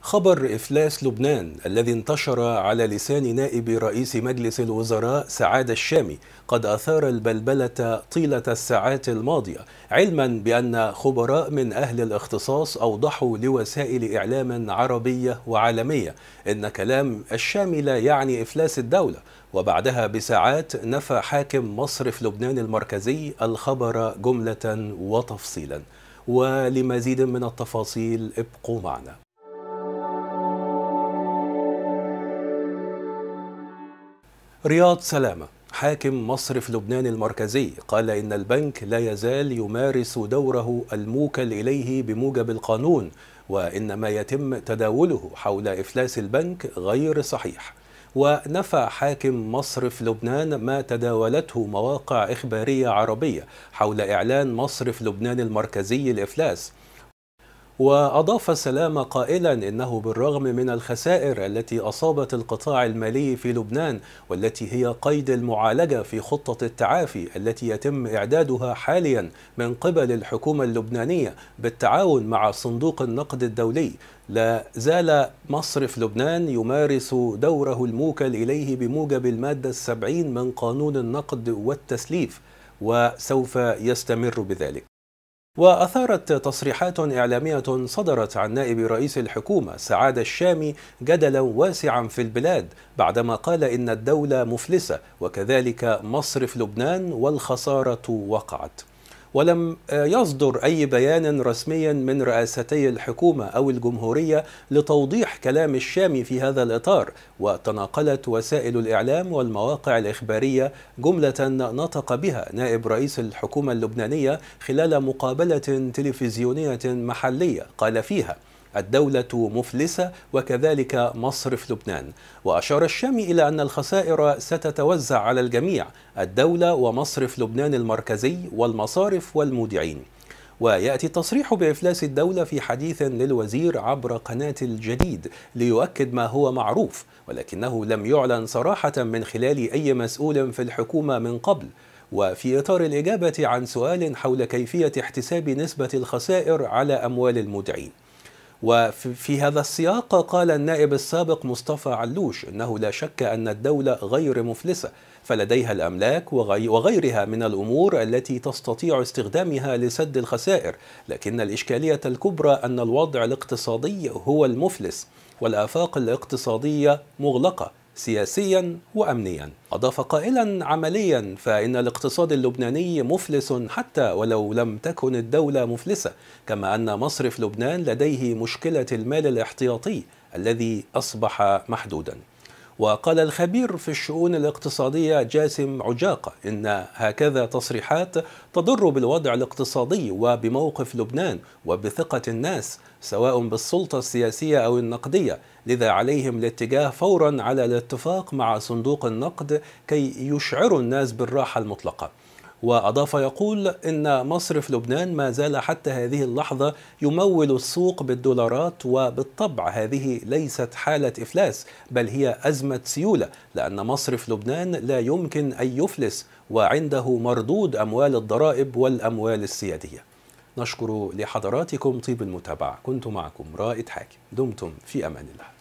خبر إفلاس لبنان الذي انتشر على لسان نائب رئيس مجلس الوزراء سعاد الشامي قد أثار البلبلة طيلة الساعات الماضية علما بأن خبراء من أهل الاختصاص أوضحوا لوسائل إعلام عربية وعالمية أن كلام الشامي لا يعني إفلاس الدولة وبعدها بساعات نفى حاكم مصرف لبنان المركزي الخبر جملة وتفصيلا ولمزيد من التفاصيل ابقوا معنا رياض سلامة حاكم مصرف لبنان المركزي قال إن البنك لا يزال يمارس دوره الموكل إليه بموجب القانون وإن ما يتم تداوله حول إفلاس البنك غير صحيح ونفى حاكم مصرف لبنان ما تداولته مواقع إخبارية عربية حول إعلان مصرف لبنان المركزي الإفلاس وأضاف سلامة قائلا إنه بالرغم من الخسائر التي أصابت القطاع المالي في لبنان والتي هي قيد المعالجة في خطة التعافي التي يتم إعدادها حاليا من قبل الحكومة اللبنانية بالتعاون مع صندوق النقد الدولي لا زال مصرف لبنان يمارس دوره الموكل إليه بموجب المادة السبعين من قانون النقد والتسليف وسوف يستمر بذلك وأثارت تصريحات إعلامية صدرت عن نائب رئيس الحكومة سعاد الشامي جدلا واسعا في البلاد بعدما قال إن الدولة مفلسة وكذلك مصرف لبنان والخسارة وقعت ولم آه، يصدر أي بيان رسمي من رئاستي الحكومة أو الجمهورية لتوضيح كلام الشامي في هذا الإطار وتناقلت وسائل الإعلام والمواقع الإخبارية جملة نطق بها نائب رئيس الحكومة اللبنانية خلال مقابلة تلفزيونية محلية قال فيها الدولة مفلسة وكذلك مصرف لبنان وأشار الشامي إلى أن الخسائر ستتوزع على الجميع الدولة ومصرف لبنان المركزي والمصارف والمودعين وياتي التصريح بافلاس الدوله في حديث للوزير عبر قناه الجديد ليؤكد ما هو معروف ولكنه لم يعلن صراحه من خلال اي مسؤول في الحكومه من قبل وفي اطار الاجابه عن سؤال حول كيفيه احتساب نسبه الخسائر على اموال المودعين وفي هذا السياق قال النائب السابق مصطفى علوش انه لا شك ان الدوله غير مفلسه فلديها الاملاك وغيرها من الامور التي تستطيع استخدامها لسد الخسائر لكن الاشكاليه الكبرى ان الوضع الاقتصادي هو المفلس والافاق الاقتصاديه مغلقه سياسيا وامنيا اضاف قائلا عمليا فان الاقتصاد اللبناني مفلس حتى ولو لم تكن الدوله مفلسه كما ان مصرف لبنان لديه مشكله المال الاحتياطي الذي اصبح محدودا وقال الخبير في الشؤون الاقتصادية جاسم عجاقة إن هكذا تصريحات تضر بالوضع الاقتصادي وبموقف لبنان وبثقة الناس سواء بالسلطة السياسية أو النقدية لذا عليهم الاتجاه فورا على الاتفاق مع صندوق النقد كي يشعروا الناس بالراحة المطلقة وأضاف يقول إن مصرف لبنان ما زال حتى هذه اللحظة يمول السوق بالدولارات وبالطبع هذه ليست حالة إفلاس بل هي أزمة سيولة لأن مصرف لبنان لا يمكن أن يفلس وعنده مردود أموال الضرائب والأموال السيادية نشكر لحضراتكم طيب المتابعة كنت معكم رائد حاكم دمتم في أمان الله